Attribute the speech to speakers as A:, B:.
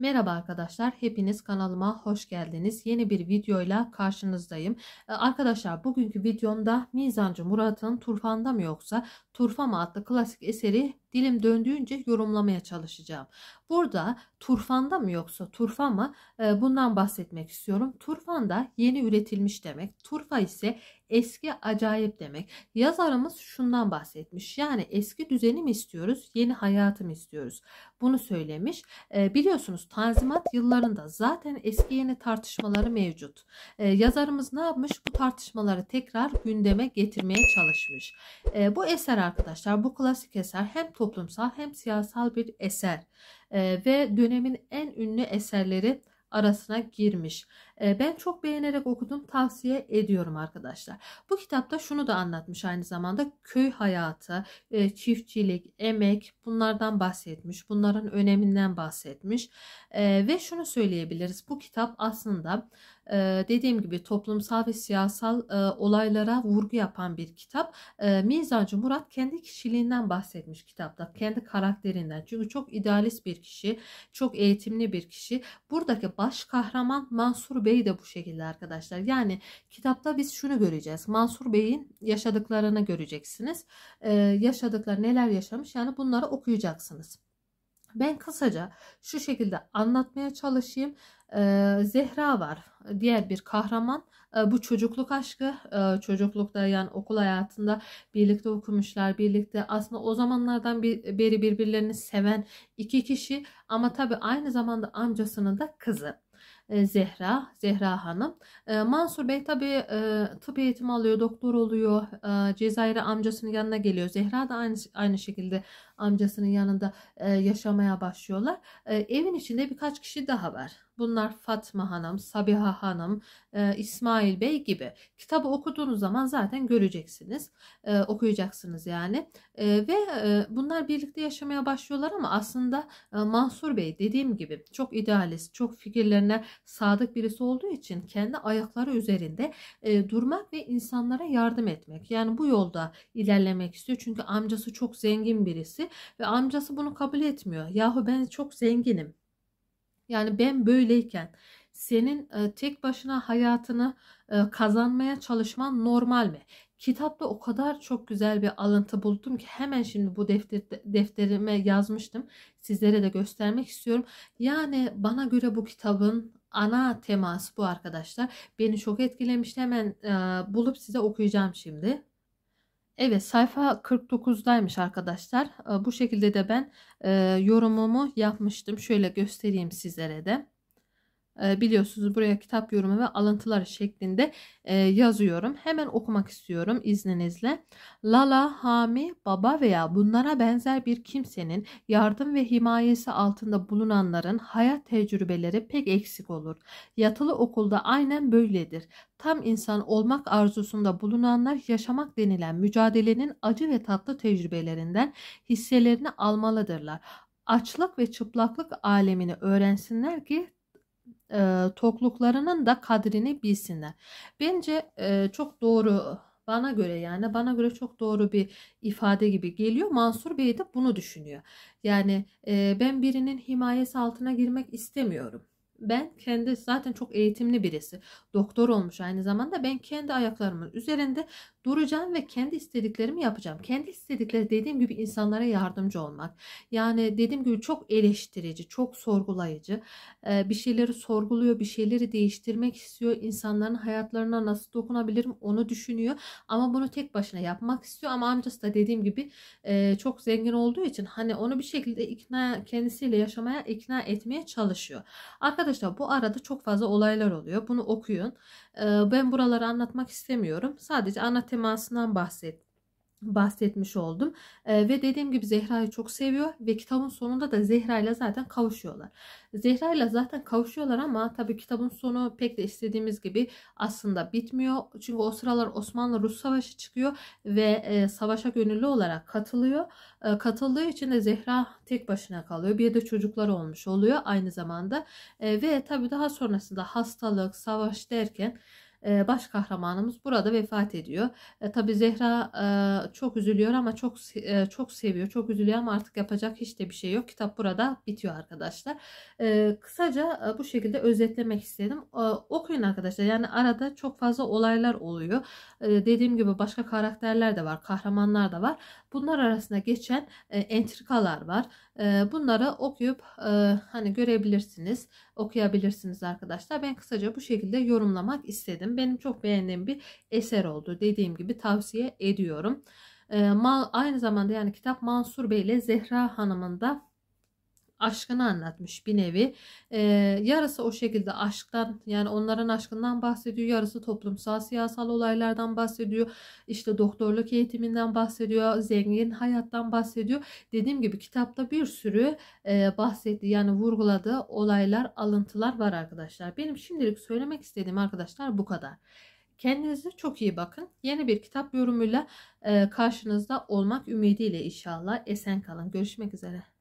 A: Merhaba arkadaşlar hepiniz kanalıma hoş geldiniz. Yeni bir videoyla karşınızdayım. Ee, arkadaşlar bugünkü videomda Mizancı Murat'ın Turfanda mı yoksa Turfa mı adlı klasik eseri dilim döndüğünce yorumlamaya çalışacağım. Burada turfanda mı yoksa turfa mı ee, bundan bahsetmek istiyorum. Turfanda yeni üretilmiş demek. Turfa ise eski acayip demek. Yazarımız şundan bahsetmiş. Yani eski düzeni mi istiyoruz, yeni hayatı mı istiyoruz? Bunu söylemiş. Ee, biliyorsunuz Tanzimat yıllarında zaten eski yeni tartışmaları mevcut. Ee, yazarımız ne yapmış? Bu tartışmaları tekrar gündeme getirmeye çalışmış. bu eser arkadaşlar, bu klasik eser hem toplumsal hem siyasal bir eser ve dönemin en ünlü eserleri arasına girmiş. Ee, ben çok beğenerek okudum tavsiye ediyorum arkadaşlar. Bu kitapta şunu da anlatmış aynı zamanda köy hayatı, e, çiftçilik, emek bunlardan bahsetmiş. Bunların öneminden bahsetmiş. Ee, ve şunu söyleyebiliriz bu kitap aslında e, dediğim gibi toplumsal ve siyasal e, olaylara vurgu yapan bir kitap. Mizacı Murat kendi kişiliğinden bahsetmiş kitapta. Kendi karakterinden. Çünkü çok idealist bir kişi. Çok eğitimli bir kişi. Buradaki baş kahraman Mansur Bey Bey de bu şekilde arkadaşlar. Yani kitapta biz şunu göreceğiz. Mansur Bey'in yaşadıklarını göreceksiniz. Ee, yaşadıkları neler yaşamış yani bunları okuyacaksınız. Ben kısaca şu şekilde anlatmaya çalışayım. Ee, Zehra var diğer bir kahraman ee, bu çocukluk aşkı ee, çocuklukta yani okul hayatında birlikte okumuşlar birlikte aslında o zamanlardan beri birbirlerini seven iki kişi ama tabi aynı zamanda amcasının da kızı ee, Zehra, Zehra Hanım. Ee, Mansur Bey tabi e, tıp eğitimi alıyor, doktor oluyor. Ee, Cezayir amcasının yanına geliyor. Zehra da aynı, aynı şekilde amcasının yanında e, yaşamaya başlıyorlar. E, evin içinde birkaç kişi daha var. Bunlar Fatma Hanım, Sabiha Hanım, e, İsmail Bey gibi. Kitabı okuduğunuz zaman zaten göreceksiniz. E, okuyacaksınız yani. E, ve e, bunlar birlikte yaşamaya başlıyorlar ama aslında e, Mansur Bey dediğim gibi çok idealist, çok fikirlerine sadık birisi olduğu için kendi ayakları üzerinde e, durmak ve insanlara yardım etmek. Yani bu yolda ilerlemek istiyor. Çünkü amcası çok zengin birisi ve amcası bunu kabul etmiyor. Yahu ben çok zenginim. Yani ben böyleyken senin e, tek başına hayatını e, kazanmaya çalışman normal mi? Kitapta o kadar çok güzel bir alıntı buldum ki hemen şimdi bu defter, defterime yazmıştım. Sizlere de göstermek istiyorum. Yani bana göre bu kitabın ana teması bu arkadaşlar. Beni çok etkilemişti. Hemen e, bulup size okuyacağım şimdi. Evet sayfa 49'daymış arkadaşlar. Ee, bu şekilde de ben e, yorumumu yapmıştım. Şöyle göstereyim sizlere de. E, biliyorsunuz buraya kitap yorumu ve alıntılar şeklinde e, yazıyorum. Hemen okumak istiyorum izninizle. Lala, Hami, Baba veya bunlara benzer bir kimsenin yardım ve himayesi altında bulunanların hayat tecrübeleri pek eksik olur. Yatılı okulda aynen böyledir. Tam insan olmak arzusunda bulunanlar yaşamak denilen mücadelenin acı ve tatlı tecrübelerinden hisselerini almalıdırlar açlık ve çıplaklık alemini öğrensinler ki e, tokluklarının da kadrini bilsinler. Bence e, çok doğru bana göre yani bana göre çok doğru bir ifade gibi geliyor. Mansur Bey de bunu düşünüyor. Yani e, ben birinin himayesi altına girmek istemiyorum ben kendi zaten çok eğitimli birisi. Doktor olmuş aynı zamanda. Ben kendi ayaklarımın üzerinde duracağım ve kendi istediklerimi yapacağım. Kendi istedikleri dediğim gibi insanlara yardımcı olmak. Yani dediğim gibi çok eleştirici, çok sorgulayıcı. Ee, bir şeyleri sorguluyor, bir şeyleri değiştirmek istiyor. İnsanların hayatlarına nasıl dokunabilirim onu düşünüyor. Ama bunu tek başına yapmak istiyor. Ama amcası da dediğim gibi e, çok zengin olduğu için hani onu bir şekilde ikna kendisiyle yaşamaya ikna etmeye çalışıyor. Arkadaşlar Arkadaşlar bu arada çok fazla olaylar oluyor. Bunu okuyun. Ben buraları anlatmak istemiyorum. Sadece ana temasından bahsettim bahsetmiş oldum. E, ve dediğim gibi Zehra'yı çok seviyor ve kitabın sonunda da Zehra ile zaten kavuşuyorlar. Zehra ile zaten kavuşuyorlar ama tabii kitabın sonu pek de istediğimiz gibi aslında bitmiyor. Çünkü o sıralar Osmanlı-Rus savaşı çıkıyor ve e, savaşa gönüllü olarak katılıyor. E, katıldığı için de Zehra tek başına kalıyor. Bir de çocuklar olmuş oluyor aynı zamanda. E, ve tabii daha sonrasında hastalık, savaş derken baş kahramanımız burada vefat ediyor. E, Tabi Zehra e, çok üzülüyor ama çok e, çok seviyor. Çok üzülüyor ama artık yapacak hiç de bir şey yok. Kitap burada bitiyor arkadaşlar. E, kısaca e, bu şekilde özetlemek istedim. E, okuyun arkadaşlar. Yani arada çok fazla olaylar oluyor. E, dediğim gibi başka karakterler de var. Kahramanlar da var. Bunlar arasında geçen e, entrikalar var. E, bunları okuyup e, hani görebilirsiniz okuyabilirsiniz arkadaşlar. Ben kısaca bu şekilde yorumlamak istedim. Benim çok beğendiğim bir eser oldu. Dediğim gibi tavsiye ediyorum. Ee, aynı zamanda yani kitap Mansur Bey ile Zehra Hanım'ın da aşkını anlatmış bir nevi. Ee, yarısı o şekilde aşktan yani onların aşkından bahsediyor. Yarısı toplumsal siyasal olaylardan bahsediyor. İşte doktorluk eğitiminden bahsediyor. Zengin hayattan bahsediyor. Dediğim gibi kitapta bir sürü e, bahsetti yani vurguladığı olaylar alıntılar var arkadaşlar. Benim şimdilik söylemek istediğim arkadaşlar bu kadar. Kendinize çok iyi bakın. Yeni bir kitap yorumuyla karşınızda olmak ümidiyle inşallah. Esen kalın. Görüşmek üzere.